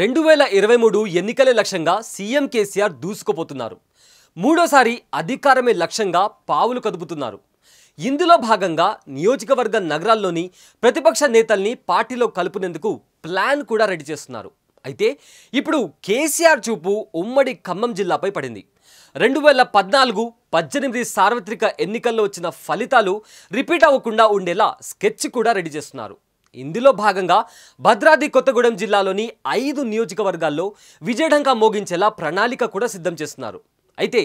రెండు వేల ఇరవై మూడు ఎన్నికల లక్ష్యంగా సీఎం కేసీఆర్ దూసుకుపోతున్నారు మూడోసారి అధికారమే లక్ష్యంగా పావులు కదుపుతున్నారు ఇందులో భాగంగా నియోజకవర్గ నగరాల్లోని ప్రతిపక్ష నేతల్ని పార్టీలో కలుపునేందుకు ప్లాన్ కూడా రెడీ చేస్తున్నారు అయితే ఇప్పుడు కేసీఆర్ చూపు ఉమ్మడి ఖమ్మం జిల్లాపై పడింది రెండు వేల పద్నాలుగు పద్దెనిమిది సార్వత్రిక ఎన్నికల్లో వచ్చిన ఫలితాలు రిపీట్ అవ్వకుండా ఉండేలా స్కెచ్ కూడా రెడీ చేస్తున్నారు ఇందులో భాగంగా భద్రాద్రి కొత్తగూడెం జిల్లాలోని ఐదు నియోజకవర్గాల్లో విజయడంకా మోగించేలా ప్రణాళిక కూడా సిద్ధం చేస్తున్నారు అయితే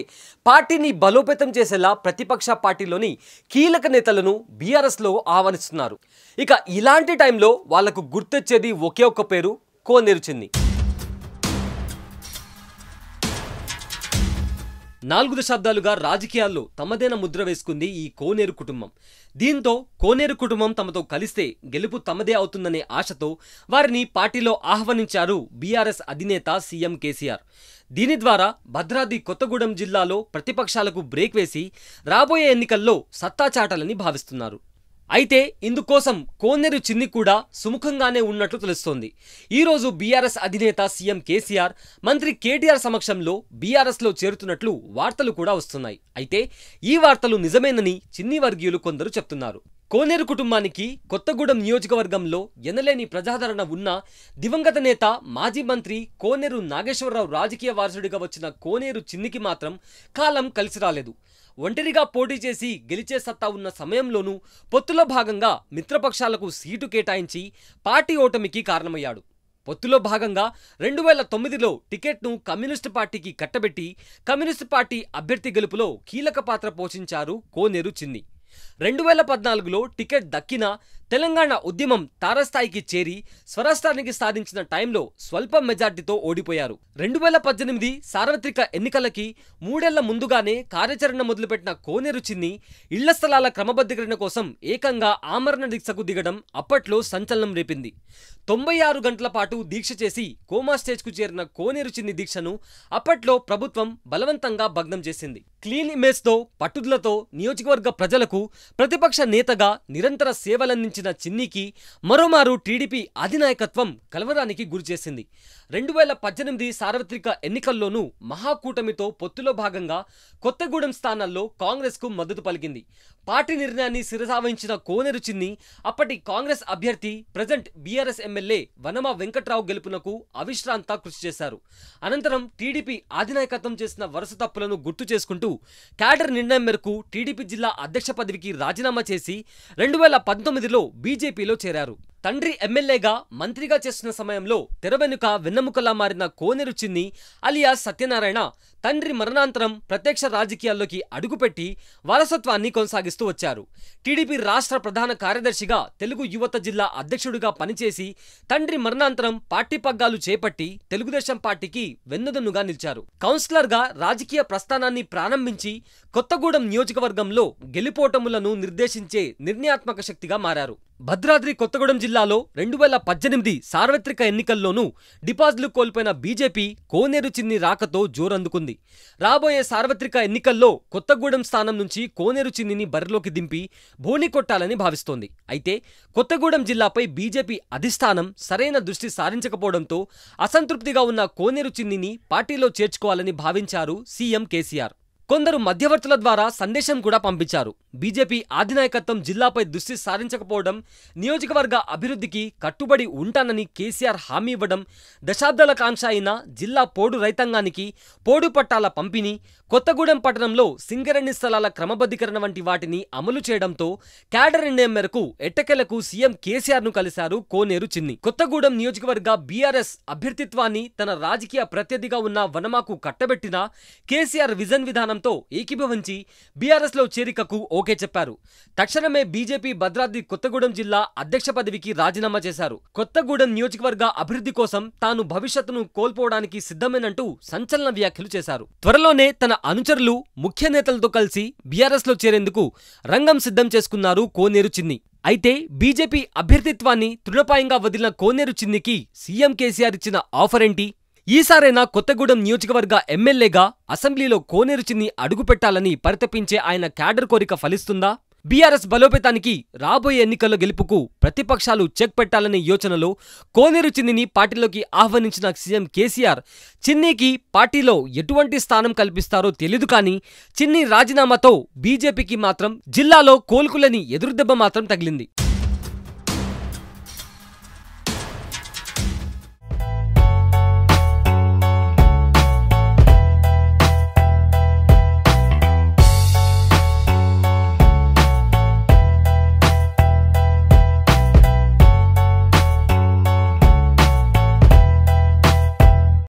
పార్టీని బలోపేతం చేసేలా ప్రతిపక్ష పార్టీలోని కీలక నేతలను బీఆర్ఎస్లో ఆహ్వానిస్తున్నారు ఇక ఇలాంటి టైంలో వాళ్లకు గుర్తొచ్చేది ఒకే ఒక్క పేరు కోనేరుచింది నాలుగు దశాబ్దాలుగా రాజకీయాల్లో తమదైన ముద్ర వేసుకుంది ఈ కోనేరు కుటుంబం దీంతో కోనేరు కుటుంబం తమతో కలిస్తే గెలుపు తమదే అవుతుందనే ఆశతో వారిని పార్టీలో ఆహ్వానించారు బీఆర్ఎస్ అధినేత సీఎం కేసీఆర్ దీని ద్వారా భద్రాద్రి కొత్తగూడెం జిల్లాలో ప్రతిపక్షాలకు బ్రేక్ వేసి రాబోయే ఎన్నికల్లో సత్తా చాటాలని భావిస్తున్నారు అయితే ఇందుకోసం కోనేరు చిన్ని కూడా సుముఖంగానే ఉన్నట్లు తెలుస్తోంది ఈరోజు బీఆర్ఎస్ అధినేత సీఎం కేసీఆర్ మంత్రి కేటీఆర్ సమక్షంలో బీఆర్ఎస్లో చేరుతున్నట్లు వార్తలు కూడా వస్తున్నాయి అయితే ఈ వార్తలు నిజమేనని చిన్ని వర్గీయులు కొందరు చెప్తున్నారు కోనేరు కుటుంబానికి కొత్తగూడెం నియోజకవర్గంలో ఎనలేని ప్రజాదరణ ఉన్న దివంగత నేత మాజీ మంత్రి కోనేరు నాగేశ్వరరావు రాజకీయ వారసుడిగా వచ్చిన కోనేరు చిన్నికి మాత్రం కాలం కలిసి రాలేదు ఒంటరిగా పోటీ చేసి గెలిచే సత్తా ఉన్న సమయంలోనూ పొత్తులో భాగంగా మిత్రపక్షాలకు సీటు కేటాయించి పార్టీ ఓటమికి కారణమయ్యాడు పొత్తులో భాగంగా రెండు వేల తొమ్మిదిలో టికెట్ను కమ్యూనిస్టు పార్టీకి కట్టబెట్టి కమ్యూనిస్టు పార్టీ అభ్యర్థి గెలుపులో కీలక పాత్ర పోషించారు కోనేరు చిన్ని రెండు వేల పద్నాలుగులో టికెట్ దక్కినా తెలంగాణ ఉద్యమం తారస్థాయికి చేరి స్వరాష్ట్రానికి సాధించిన టైంలో స్వల్ప మెజార్టీతో ఓడిపోయారు రెండు వేల పద్దెనిమిది సార్వత్రిక ఎన్నికలకి మూడేళ్ల ముందుగానే కార్యాచరణ మొదలుపెట్టిన కోనేరు చిన్ని ఇళ్ల స్థలాల క్రమబద్ధీకరణ కోసం ఏకంగా ఆమరణ దీక్షకు దిగడం అప్పట్లో సంచలనం రేపింది తొంభై ఆరు గంటల పాటు దీక్ష చేసి కోమా స్టేజ్కు చేరిన కోనేరు చిన్ని దీక్షను అప్పట్లో ప్రభుత్వం బలవంతంగా భగ్నం చేసింది క్లీన్ ఇమేజ్తో పట్టుదలతో నియోజకవర్గ ప్రజలకు ప్రతిపక్ష నేతగా నిరంతర సేవలందించింది సాధించిన చిన్నికి మరోమారు టీడీపీ అధినాయకత్వం కలవరానికి గురిచేసింది రెండు వేల పద్దెనిమిది సార్వత్రిక ఎన్నికల్లోనూ మహాకూటమితో పొత్తులో భాగంగా కొత్తగూడెం స్థానాల్లో కాంగ్రెస్కు మద్దతు పలికింది పార్టీ నిర్ణయాన్ని శిరసావహించిన కోనేరు చిన్ని అప్పటి కాంగ్రెస్ అభ్యర్థి present BRS MLA Vanama Venkatrao గెలుపునకు అవిశ్రాంత కృషి చేశారు అనంతరం టీడీపీ అధినాయకత్వం చేసిన వరుస తప్పులను గుర్తు చేసుకుంటూ క్యాడర్ నిర్ణయం మేరకు టీడీపీ జిల్లా అధ్యక్ష పదవికి రాజీనామా చేసి రెండు వేల పంతొమ్మిదిలో బీజేపీలో చేరారు తండ్రి ఎమ్మెల్యేగా మంత్రిగా చేస్తున్న సమయంలో తెరవెనుక వెన్నెముకలా మారిన కోనెరు చిన్ని అలియా సత్యనారాయణ తండ్రి మరణాంతరం ప్రత్యక్ష రాజకీయాల్లోకి అడుగుపెట్టి వారసత్వాన్ని కొనసాగిస్తూ వచ్చారు టీడీపీ రాష్ట్ర ప్రధాన కార్యదర్శిగా తెలుగు యువత జిల్లా అధ్యక్షుడిగా పనిచేసి తండ్రి మరణాంతరం పార్టీ పగ్గాలు చేపట్టి తెలుగుదేశం పార్టీకి వెన్నుదన్నుగా నిలిచారు కౌన్సిలర్గా రాజకీయ ప్రస్థానాన్ని ప్రారంభించి కొత్తగూడెం నియోజకవర్గంలో గెలుపోటములను నిర్దేశించే నిర్ణయాత్మక శక్తిగా మారారు భద్రాద్రి కొత్తగూడెం జిల్లాలో రెండు వేల పద్దెనిమిది సార్వత్రిక ఎన్నికల్లోనూ డిపాజిట్లు కోల్పోయిన బీజేపీ కోనేరు చిన్ని రాకతో జోరందుకుంది రాబోయే సార్వత్రిక ఎన్నికల్లో కొత్తగూడెం స్థానం నుంచి కోనేరు చిన్నిని బరిలోకి దింపి బోని కొట్టాలని భావిస్తోంది అయితే కొత్తగూడెం జిల్లాపై బీజేపీ అధిష్టానం సరైన దృష్టి సారించకపోవడంతో అసంతృప్తిగా ఉన్న కోనేరు చిన్నిని పార్టీలో చేర్చుకోవాలని భావించారు సీఎం కేసీఆర్ కొందరు మధ్యవర్తుల ద్వారా సందేశం కూడా పంపించారు బీజేపీ ఆధినాయకత్వం జిల్లాపై దృష్టి సారించకపోవడం నియోజకవర్గ అభివృద్ధికి కట్టుబడి ఉంటానని కేసీఆర్ హామీ ఇవ్వడం దశాబ్దాల కాంక్ష అయిన జిల్లా పోడు రైతాంగానికి పోడు పట్టాల పంపిణీ కొత్తగూడెం పట్టణంలో సింగరణి స్థలాల క్రమబద్ధీకరణ వంటి వాటిని అమలు చేయడంతో క్యాడర్ నిర్ణయం మేరకు ఎట్టకెలకు సీఎం కేసీఆర్ను కలిశారు కోనేరు చిన్ని కొత్తగూడెం నియోజకవర్గ బీఆర్ఎస్ అభ్యర్థిత్వాన్ని తన రాజకీయ ప్రత్యర్థిగా ఉన్న వనమాకు కట్టబెట్టిన కేసీఆర్ విజన్ విధానం ఉండటంతో ఏకీభవించి బీఆర్ఎస్లో చేరికకు ఓకే చెప్పారు తక్షణమే బీజేపీ భద్రాద్రి కొత్తగూడెం జిల్లా అధ్యక్ష పదవికి రాజీనామా చేశారు కొత్తగూడెం నియోజకవర్గ అభివృద్ధి కోసం తాను భవిష్యత్తును కోల్పోవడానికి సిద్ధమేనంటూ సంచలన వ్యాఖ్యలు చేశారు త్వరలోనే తన అనుచరులు ముఖ్య నేతలతో కలిసి బీఆర్ఎస్లో చేరేందుకు రంగం సిద్ధం చేసుకున్నారు కోనేరు చిన్ని అయితే బీజేపీ అభ్యర్థిత్వాన్ని తృణపాయంగా వదిలిన కోనేరు చిన్నికి సీఎం కేసీఆర్ ఇచ్చిన ఆఫర్ ఏంటి ఈసారైనా కొత్తగూడెం నియోజకవర్గ ఎమ్మెల్యేగా అసెంబ్లీలో కోనేరుచిని అడుగుపెట్టాలని పరితపించే ఆయన క్యాడర్ కోరిక ఫలిస్తుందా బీఆర్ఎస్ బలోపేతానికి రాబోయే ఎన్నికల గెలుపుకు ప్రతిపక్షాలు చెక్ పెట్టాలనే యోచనలో కోనేరు చిన్నిని పార్టీలోకి ఆహ్వానించిన సీఎం కేసీఆర్ చిన్నీకి పార్టీలో ఎటువంటి స్థానం కల్పిస్తారో తెలియదు కానీ చిన్ని రాజీనామాతో బీజేపీకి మాత్రం జిల్లాలో కోలుకులని ఎదురుదెబ్బ మాత్రం తగిలింది